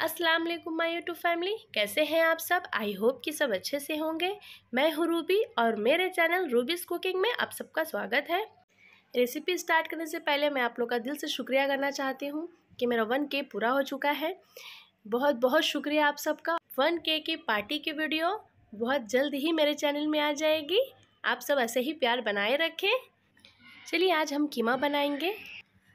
अस्सलाम वालेकुम my YouTube family कैसे हैं आप सब आई होप कि सब अच्छे से होंगे मैं हूँ रूबी और मेरे चैनल रूबीज़ कुकिंग में आप सबका स्वागत है रेसिपी स्टार्ट करने से पहले मैं आप लोग का दिल से शुक्रिया करना चाहती हूँ कि मेरा वन के पूरा हो चुका है बहुत बहुत शुक्रिया आप सबका वन के की पार्टी की वीडियो बहुत जल्द ही मेरे चैनल में आ जाएगी आप सब ऐसे ही प्यार बनाए रखें चलिए आज हम कीमा बनाएंगे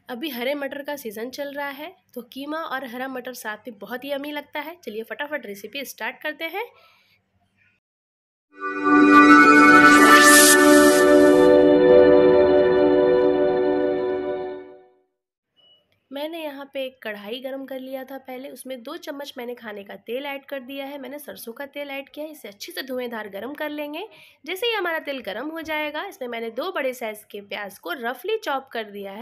अभी हरे मटर का सीज़न चल रहा है तो कीमा और हरा मटर साथ में बहुत ही अमी लगता है चलिए फटाफट रेसिपी स्टार्ट करते हैं मैंने यहाँ पे एक कढ़ाई गरम कर लिया था पहले उसमें दो चम्मच मैंने खाने का तेल ऐड कर दिया है मैंने सरसों का तेल ऐड किया है इसे अच्छे से धुएंधार गरम कर लेंगे जैसे ही हमारा तेल गरम हो जाएगा इसमें मैंने दो बड़े साइज़ के प्याज को रफली चॉप कर दिया है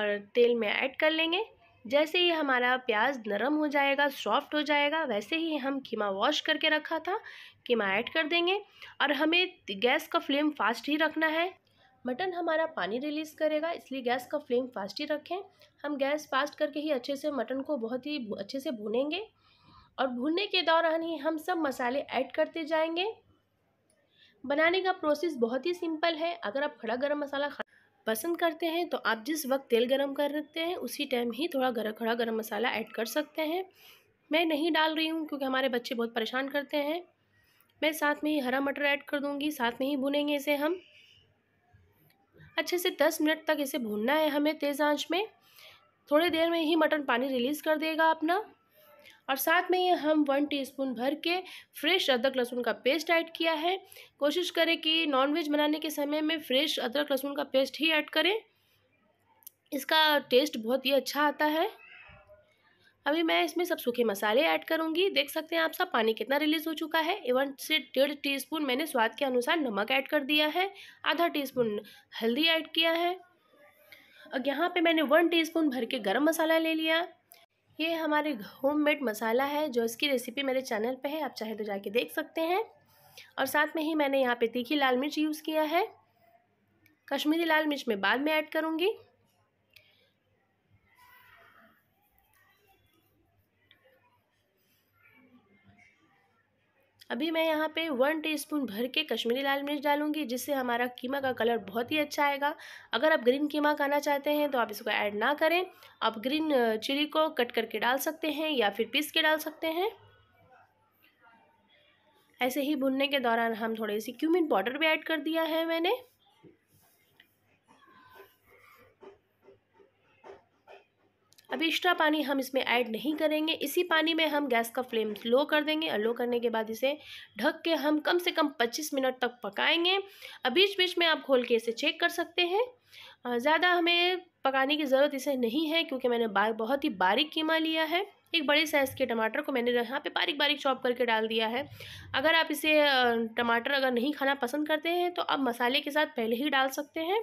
और तेल में ऐड कर लेंगे जैसे ही हमारा प्याज नरम हो जाएगा सॉफ्ट हो जाएगा वैसे ही हम कीमा वॉश करके रखा था कीमा ऐड कर देंगे और हमें गैस का फ्लेम फास्ट ही रखना है मटन हमारा पानी रिलीज़ करेगा इसलिए गैस का फ्लेम फास्ट ही रखें हम गैस फास्ट करके ही अच्छे से मटन को बहुत ही अच्छे से भूनेंगे और भूनने के दौरान ही हम सब मसाले ऐड करते जाएंगे बनाने का प्रोसेस बहुत ही सिंपल है अगर आप खड़ा गरम मसाला खा पसंद करते हैं तो आप जिस वक्त तेल गरम कर रखते हैं उसी टाइम ही थोड़ा गर खड़ा गर्म मसाला ऐड कर सकते हैं मैं नहीं डाल रही हूँ क्योंकि हमारे बच्चे बहुत परेशान करते हैं मैं साथ में ही हरा मटर ऐड कर दूँगी साथ में ही भुनेंगे इसे हम अच्छे से दस मिनट तक इसे भूनना है हमें तेज़ आँच में थोड़ी देर में ही मटन पानी रिलीज़ कर देगा अपना और साथ में ये हम वन टीस्पून भर के फ्रेश अदरक लहसुन का पेस्ट ऐड किया है कोशिश करें कि नॉनवेज बनाने के समय में फ्रेश अदरक लहसुन का पेस्ट ही ऐड करें इसका टेस्ट बहुत ही अच्छा आता है अभी मैं इसमें सब सूखे मसाले ऐड करूंगी देख सकते हैं आप सब पानी कितना रिलीज हो चुका है एवन से डेढ़ टीस्पून मैंने स्वाद के अनुसार नमक ऐड कर दिया है आधा टीस्पून हल्दी ऐड किया है और यहाँ पे मैंने वन टीस्पून भर के गरम मसाला ले लिया ये हमारे होममेड मसाला है जो इसकी रेसिपी मेरे चैनल पे है आप चाहे तो जाके देख सकते हैं और साथ में ही मैंने यहाँ पे तीखी लाल मिर्च यूज़ किया है कश्मीरी लाल मिर्च मैं बाद में ऐड करूँगी अभी मैं यहाँ पे वन टीस्पून भर के कश्मीरी लाल मिर्च डालूंगी जिससे हमारा कीमा का कलर बहुत ही अच्छा आएगा अगर आप ग्रीन कीमा खाना चाहते हैं तो आप इसको ऐड ना करें आप ग्रीन चिली को कट करके डाल सकते हैं या फिर पीस के डाल सकते हैं ऐसे ही भुनने के दौरान हम थोड़ी सी क्यूमिन पाउडर भी ऐड कर दिया है मैंने अब एक्स्ट्रा पानी हम इसमें ऐड नहीं करेंगे इसी पानी में हम गैस का फ्लेम लो कर देंगे और लो करने के बाद इसे ढक के हम कम से कम 25 मिनट तक पकाएंगे अब बीच बीच में आप खोल के इसे चेक कर सकते हैं ज़्यादा हमें पकाने की ज़रूरत इसे नहीं है क्योंकि मैंने बहुत ही बारीक कीमा लिया है एक बड़े साइज़ के टमाटर को मैंने यहाँ पे बारीक बारीक चॉप करके डाल दिया है अगर आप इसे टमाटर अगर नहीं खाना पसंद करते हैं तो आप मसाले के साथ पहले ही डाल सकते हैं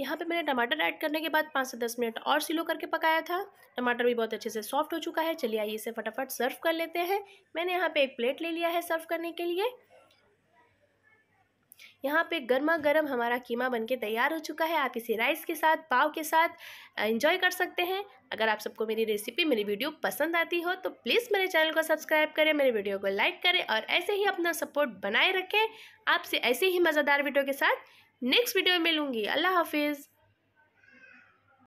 यहाँ पे मैंने टमाटर ऐड करने के बाद पाँच से दस मिनट और सिलो करके पकाया था टमाटर भी बहुत अच्छे से सॉफ्ट हो चुका है चलिए आइए इसे फटाफट सर्व कर लेते हैं मैंने यहाँ पे एक प्लेट ले लिया है सर्व करने के लिए यहाँ पे गर्मा गर्म हमारा कीमा बनके तैयार हो चुका है आप इसे राइस के साथ पाव के साथ एंजॉय कर सकते हैं अगर आप सबको मेरी रेसिपी मेरी वीडियो पसंद आती हो तो प्लीज़ मेरे चैनल को सब्सक्राइब करें मेरे वीडियो को लाइक करें और ऐसे ही अपना सपोर्ट बनाए रखें आपसे ऐसे ही मज़ेदार वीडियो के साथ नेक्स्ट वीडियो में मिलूंगी अल्लाह हाफिज़